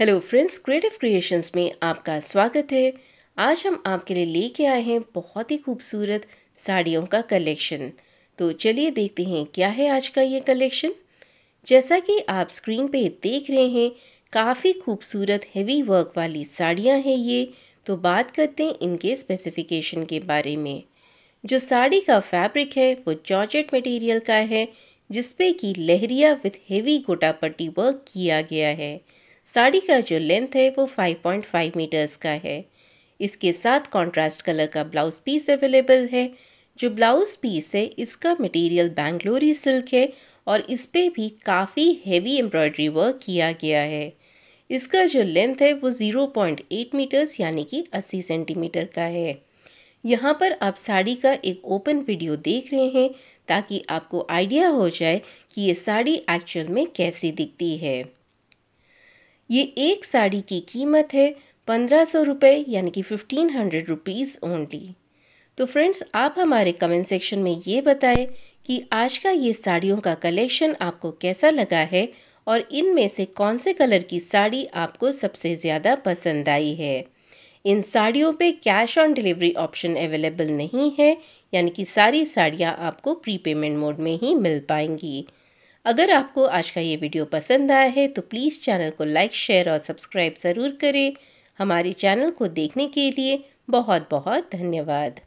hello friends creative creations में आपका स्वागत है आज हम आपके लिए लेके आए हैं बहुत ही खूबसूरत साड़ियों का कलेक्शन तो चलिए देखते हैं क्या है आज का ये कलेक्शन जैसा कि आप स्क्रीन पे देख रहे हैं काफ़ी खूबसूरत हेवी वर्क वाली साड़ियाँ हैं ये तो बात करते हैं इनके स्पेसिफिकेशन के बारे में जो साड़ी का फैब्रिक है वो जॉर्जेट मटेरियल का है जिसपे कि lehariya with heavy gotapatti work किया गया है साड़ी का जो लेंथ है वो 5.5 मीटर्स का है इसके साथ कॉन्ट्रास्ट कलर का ब्लाउज़ पीस अवेलेबल है जो ब्लाउज़ पीस है इसका मटेरियल बैंगलोरी सिल्क है और इस पर भी काफ़ी हेवी एम्ब्रॉयडरी वर्क किया गया है इसका जो लेंथ है वो 0.8 मीटर्स यानी कि 80 सेंटीमीटर का है यहाँ पर आप साड़ी का एक ओपन वीडियो देख रहे हैं ताकि आपको आइडिया हो जाए कि ये साड़ी एक्चुअल में कैसी दिखती है ये एक साड़ी की कीमत है पंद्रह सौ रुपये यानी कि फ़िफ्टीन हंड्रेड रुपीज़ ओनली तो फ्रेंड्स आप हमारे कमेंट सेक्शन में ये बताएं कि आज का ये साड़ियों का कलेक्शन आपको कैसा लगा है और इनमें से कौन से कलर की साड़ी आपको सबसे ज़्यादा पसंद आई है इन साड़ियों पे cash on delivery option available नहीं है यानी कि सारी साड़ियाँ आपको प्री पेमेंट मोड में ही मिल पाएंगी अगर आपको आज का ये वीडियो पसंद आया है तो प्लीज़ चैनल को लाइक शेयर और सब्सक्राइब ज़रूर करें हमारे चैनल को देखने के लिए बहुत बहुत धन्यवाद